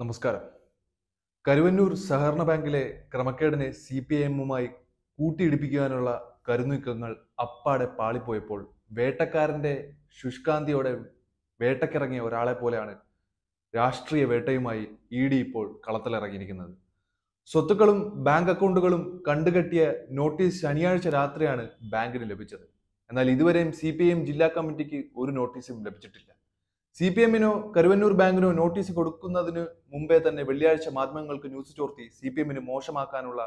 നമസ്കാരം കരുവന്നൂർ സഹകരണ ബാങ്കിലെ ക്രമക്കേടിനെ സി പി ഐ എമ്മുമായി കൂട്ടിയിടിപ്പിക്കുവാനുള്ള കരുനീക്കങ്ങൾ അപ്പാടെ പാളിപ്പോയപ്പോൾ വേട്ടക്കാരൻ്റെ ശുഷ്കാന്തിയോടെ വേട്ടക്കിറങ്ങിയ ഒരാളെ പോലെയാണ് രാഷ്ട്രീയ വേട്ടയുമായി ഇ ഡി ഇപ്പോൾ കളത്തിലിറങ്ങിയിരിക്കുന്നത് സ്വത്തുക്കളും ബാങ്ക് അക്കൗണ്ടുകളും കണ്ടുകെട്ടിയ നോട്ടീസ് ശനിയാഴ്ച രാത്രിയാണ് ബാങ്കിന് ലഭിച്ചത് എന്നാൽ ഇതുവരെയും സി ജില്ലാ കമ്മിറ്റിക്ക് ഒരു നോട്ടീസും ലഭിച്ചിട്ടില്ല സി പി എമ്മിനോ കരുവന്നൂർ ബാങ്കിനോ നോട്ടീസ് കൊടുക്കുന്നതിന് മുമ്പേ തന്നെ വെള്ളിയാഴ്ച മാധ്യമങ്ങൾക്ക് ന്യൂസ് ചോർത്തി സി പി എമ്മിന് മോശമാക്കാനുള്ള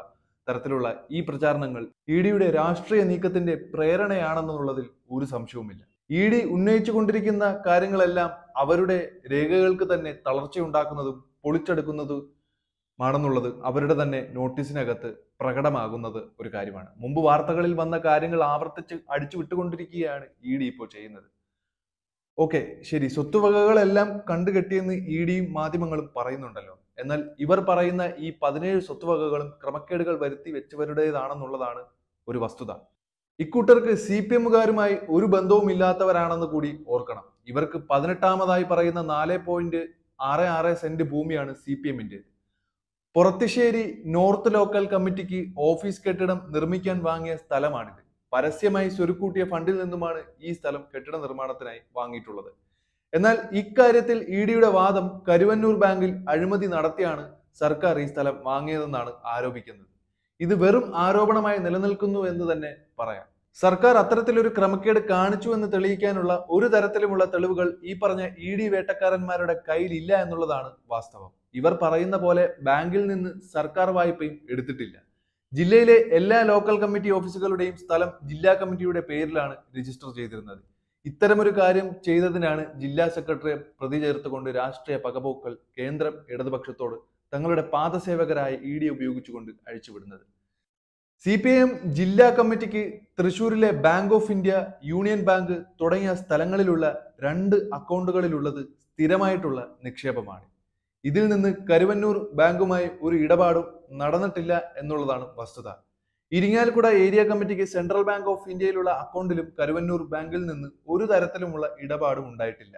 തരത്തിലുള്ള ഈ പ്രചാരണങ്ങൾ ഇ ഡിയുടെ രാഷ്ട്രീയ നീക്കത്തിന്റെ പ്രേരണയാണെന്നുള്ളതിൽ ഒരു സംശയവുമില്ല ഇ ഡി ഉന്നയിച്ചുകൊണ്ടിരിക്കുന്ന കാര്യങ്ങളെല്ലാം അവരുടെ രേഖകൾക്ക് തന്നെ തളർച്ചയുണ്ടാക്കുന്നതും പൊളിച്ചെടുക്കുന്നതും ആണെന്നുള്ളത് അവരുടെ തന്നെ നോട്ടീസിനകത്ത് പ്രകടമാകുന്നത് ഒരു കാര്യമാണ് മുമ്പ് വാർത്തകളിൽ വന്ന കാര്യങ്ങൾ ആവർത്തിച്ച് അടിച്ചു വിട്ടുകൊണ്ടിരിക്കുകയാണ് ഇ ഡി ഇപ്പോൾ ചെയ്യുന്നത് ഓക്കെ ശരി സ്വത്തുവകകളെല്ലാം കണ്ടുകെട്ടിയെന്ന് ഇ ഡിയും മാധ്യമങ്ങളും പറയുന്നുണ്ടല്ലോ എന്നാൽ ഇവർ പറയുന്ന ഈ പതിനേഴ് സ്വത്തുവകകളും ക്രമക്കേടുകൾ വരുത്തി വെച്ചവരുടേതാണെന്നുള്ളതാണ് ഒരു വസ്തുത ഇക്കൂട്ടർക്ക് സി പി എമ്മുകാരുമായി ഒരു ബന്ധവും ഇല്ലാത്തവരാണെന്ന് കൂടി ഓർക്കണം ഇവർക്ക് പതിനെട്ടാമതായി പറയുന്ന നാല് പോയിന്റ് ആറ് ആറ് സെന്റ് ഭൂമിയാണ് സി പി എമ്മിന്റെ പുറത്തിശ്ശേരി നോർത്ത് ലോക്കൽ കമ്മിറ്റിക്ക് ഓഫീസ് കെട്ടിടം നിർമ്മിക്കാൻ വാങ്ങിയ സ്ഥലമാണിത് പരസ്യമായി സ്വരുക്കൂട്ടിയ ഫണ്ടിൽ നിന്നുമാണ് ഈ സ്ഥലം കെട്ടിട നിർമ്മാണത്തിനായി വാങ്ങിയിട്ടുള്ളത് എന്നാൽ ഇക്കാര്യത്തിൽ ഇ ഡിയുടെ വാദം കരുവന്നൂർ ബാങ്കിൽ അഴിമതി നടത്തിയാണ് സർക്കാർ ഈ സ്ഥലം വാങ്ങിയതെന്നാണ് ആരോപിക്കുന്നത് ഇത് വെറും ആരോപണമായി നിലനിൽക്കുന്നു എന്ന് തന്നെ പറയാം സർക്കാർ അത്തരത്തിലൊരു ക്രമക്കേട് കാണിച്ചു എന്ന് തെളിയിക്കാനുള്ള ഒരു തരത്തിലുമുള്ള തെളിവുകൾ ഈ പറഞ്ഞ ഇ ഡി വേട്ടക്കാരന്മാരുടെ കയ്യിലില്ല എന്നുള്ളതാണ് വാസ്തവം ഇവർ പറയുന്ന പോലെ ബാങ്കിൽ നിന്ന് സർക്കാർ വായ്പയും എടുത്തിട്ടില്ല ജില്ലയിലെ എല്ലാ ലോക്കൽ കമ്മിറ്റി ഓഫീസുകളുടെയും സ്ഥലം ജില്ലാ കമ്മിറ്റിയുടെ പേരിലാണ് രജിസ്റ്റർ ചെയ്തിരുന്നത് ഇത്തരമൊരു കാര്യം ചെയ്തതിനാണ് ജില്ലാ സെക്രട്ടറിയെ പ്രതി ചേർത്തുകൊണ്ട് രാഷ്ട്രീയ പകപോക്കൽ കേന്ദ്രം ഇടതുപക്ഷത്തോട് തങ്ങളുടെ പാദസേവകരായ ഇ e ഡി ഉപയോഗിച്ചുകൊണ്ട് അഴിച്ചുവിടുന്നത് സി പി ഐ എം ജില്ലാ കമ്മിറ്റിക്ക് തൃശൂരിലെ bank of India union bank തുടങ്ങിയ സ്ഥലങ്ങളിലുള്ള രണ്ട് അക്കൗണ്ടുകളിലുള്ളത് സ്ഥിരമായിട്ടുള്ള നിക്ഷേപമാണ് ഇതിൽ നിന്ന് കരുവന്നൂർ ബാങ്കുമായി ഒരു ഇടപാടും നടന്നിട്ടില്ല എന്നുള്ളതാണ് വസ്തുത ഇരിങ്ങാലക്കുട ഏരിയ കമ്മിറ്റിക്ക് സെൻട്രൽ ബാങ്ക് ഓഫ് ഇന്ത്യയിലുള്ള അക്കൗണ്ടിലും കരുവന്നൂർ ബാങ്കിൽ നിന്ന് ഒരു തരത്തിലുമുള്ള ഇടപാടും ഉണ്ടായിട്ടില്ല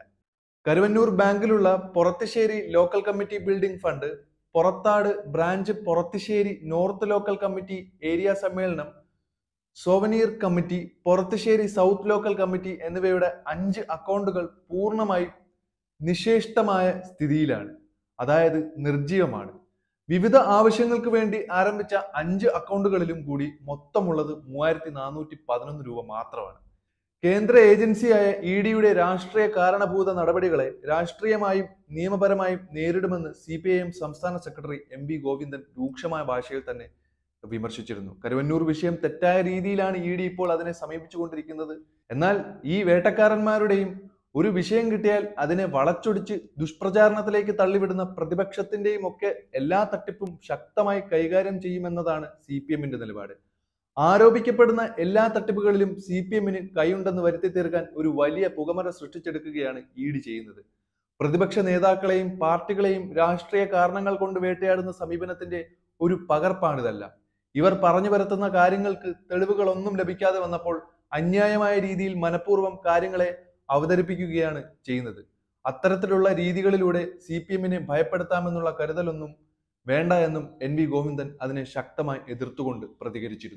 കരുവന്നൂർ ബാങ്കിലുള്ള Purathissery local committee building fund Purathad branch Purathissery north local committee area സമ്മേളനം souvenir committee Purathussery south local committee എന്നിവയുടെ അഞ്ച് അക്കൗണ്ടുകൾ പൂർണ്ണമായി നിശേഷ്ടമായ സ്ഥിതിയിലാണ് അതായത് നിർജീവമാണ് വിവിധ ആവശ്യങ്ങൾക്ക് വേണ്ടി ആരംഭിച്ച അഞ്ച് അക്കൗണ്ടുകളിലും കൂടി മൊത്തമുള്ളത് മൂവായിരത്തി നാനൂറ്റി പതിനൊന്ന് രൂപ മാത്രമാണ് കേന്ദ്ര ഏജൻസിയായ ഇ ഡിയുടെ രാഷ്ട്രീയ കാരണഭൂത നടപടികളെ രാഷ്ട്രീയമായും നിയമപരമായും നേരിടുമെന്ന് സി പി ഐ എം സംസ്ഥാന സെക്രട്ടറി എം വി ഗോവിന്ദൻ രൂക്ഷമായ ഭാഷയിൽ തന്നെ വിമർശിച്ചിരുന്നു കരുവന്നൂർ വിഷയം തെറ്റായ രീതിയിലാണ് ഇ ഡി ഇപ്പോൾ അതിനെ സമീപിച്ചുകൊണ്ടിരിക്കുന്നത് എന്നാൽ ഈ വേട്ടക്കാരന്മാരുടെയും ഒരു വിഷയം കിട്ടിയാൽ അതിനെ വളച്ചൊടിച്ച് ദുഷ്പ്രചാരണത്തിലേക്ക് തള്ളിവിടുന്ന പ്രതിപക്ഷത്തിന്റെയും ഒക്കെ എല്ലാ തട്ടിപ്പും ശക്തമായി കൈകാര്യം ചെയ്യുമെന്നതാണ് സി പി എമ്മിന്റെ നിലപാട് ആരോപിക്കപ്പെടുന്ന എല്ലാ തട്ടിപ്പുകളിലും സി പി എമ്മിന് കൈയുണ്ടെന്ന് വരുത്തി തീർക്കാൻ ഒരു വലിയ പുകമറ സൃഷ്ടിച്ചെടുക്കുകയാണ് ഇ ഡി ചെയ്യുന്നത് പ്രതിപക്ഷ നേതാക്കളെയും പാർട്ടികളെയും രാഷ്ട്രീയ കാരണങ്ങൾ കൊണ്ട് വേട്ടയാടുന്ന സമീപനത്തിന്റെ ഒരു പകർപ്പാണിതല്ല ഇവർ പറഞ്ഞു വരുത്തുന്ന കാര്യങ്ങൾക്ക് തെളിവുകളൊന്നും ലഭിക്കാതെ വന്നപ്പോൾ അന്യായമായ രീതിയിൽ മനഃപൂർവ്വം കാര്യങ്ങളെ അവതരിപ്പിക്കുകയാണ് ചെയ്യുന്നത് അത്തരത്തിലുള്ള രീതികളിലൂടെ സി പി എമ്മിനെ ഭയപ്പെടുത്താമെന്നുള്ള കരുതലൊന്നും വേണ്ട എന്നും എൻ വി ഗോവിന്ദൻ അതിനെ ശക്തമായി എതിർത്തുകൊണ്ട് പ്രതികരിച്ചിരുന്നു